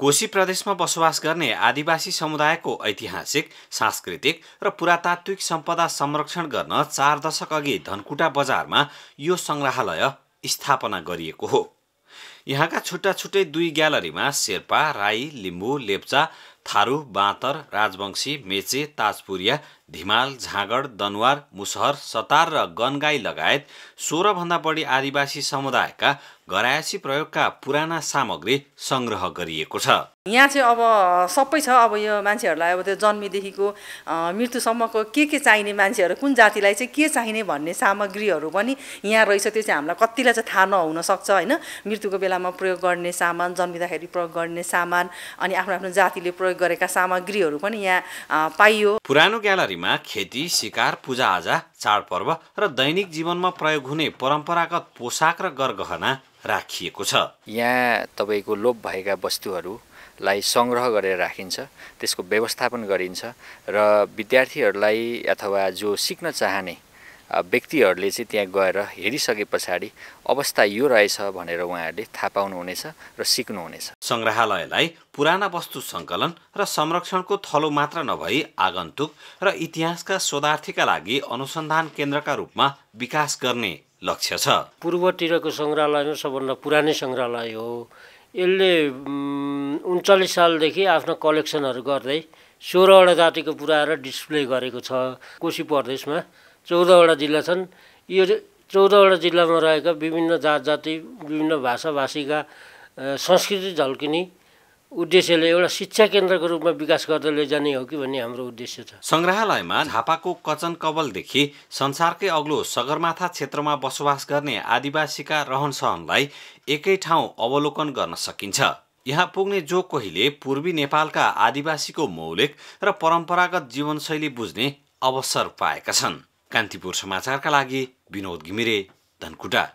कोशी प्रदेशमा बसोबास गर्ने आदिवासी समुदायको ऐतिहासिक सांस्कृतिक र पुरातात्विक सम्पदा संरक्षण गर्न चार दशक अघि धनकुटा बजारमा यो सङ्ग्रहालय स्थापना गरिएको हो यहाँका छुट्टा छुट्टै दुई ग्यालरीमा शेर्पा राई लिम्बू लेप्चा थारू बाँतर राजवंशी मेचे ताजपुरिया धिमाल झाँगड दनवार मुसहर सतार र गनगाई लगायत सोह्रभन्दा बढी आदिवासी समुदायका घरायसी प्रयोगका पुराना सामग्री सङ्ग्रह गरिएको छ यहाँ चाहिँ अब सबै छ अब यो मान्छेहरूलाई अब त्यो जन्मेदेखिको मृत्युसम्मको के के चाहिने मान्छेहरू कुन जातिलाई चाहिँ के चाहिने भन्ने सामग्रीहरू पनि यहाँ रहेछ त्यो चाहिँ हामीलाई कतिलाई चाहिँ थाहा नहुनसक्छ होइन मृत्युको बेलामा प्रयोग गर्ने सामान जन्मिँदाखेरि प्रयोग गर्ने सामान अनि आफ्नो आफ्नो जातिले प्रयोग गरेका सामग्रीहरू पनि यहाँ पाइयो पुरानो ग्यालरीमा खेती सिकार पूजाआजा चाडपर्व र दैनिक जीवनमा प्रयोग हुने परम्परागत पोसाक र गरगहना राखिएको छ यहाँ तपाईँको लोप भएका वस्तुहरूलाई सङ्ग्रह गरेर राखिन्छ त्यसको व्यवस्थापन गरिन्छ र विद्यार्थीहरूलाई अथवा जो सिक्न चाहने व्यक्तिहरूले चाहिँ त्यहाँ गएर हेरिसके पछाडि अवस्था यो रहेछ भनेर उहाँहरूले थाहा पाउनुहुनेछ र सिक्नुहुनेछ सङ्ग्रहालयलाई पुराना वस्तु सङ्कलन र संरक्षणको थलो मात्र नभई आगन्तुक र इतिहासका शोधार्थीका लागि अनुसन्धान केन्द्रका रूपमा विकास गर्ने लक्ष्य छ पूर्वतिरको सङ्ग्रहालय सबभन्दा पुरानै सङ्ग्रहालय हो यसले उन्चालिस सालदेखि आफ्नो कलेक्सनहरू गर्दै सोह्रवटा जातिको पुऱ्याएर डिस्प्ले गरेको छ कोशी प्रदेशमा चौधवटा जिल्ला छन् यो चौधवटा जिल्लामा रहेका विभिन्न जात जाति विभिन्न भाषाभाषीका संस्कृति झल्किने उद्देश्यले एउटा शिक्षा केन्द्रको रूपमा विकास गर्दै लैजाने हो कि भन्ने हाम्रो उद्देश्य छ सङ्ग्रहालयमा झापाको कचन कवलदेखि संसारकै अग्लो सगरमाथा क्षेत्रमा बसोबास गर्ने आदिवासीका रहन सहनलाई एकै ठाउँ अवलोकन गर्न सकिन्छ यहाँ पुग्ने जो कोहीले पूर्वी नेपालका आदिवासीको मौलिक र परम्परागत जीवनशैली बुझ्ने अवसर पाएका छन् कान्तिपुर समाचारका लागि विनोद घिमिरे धनकुटा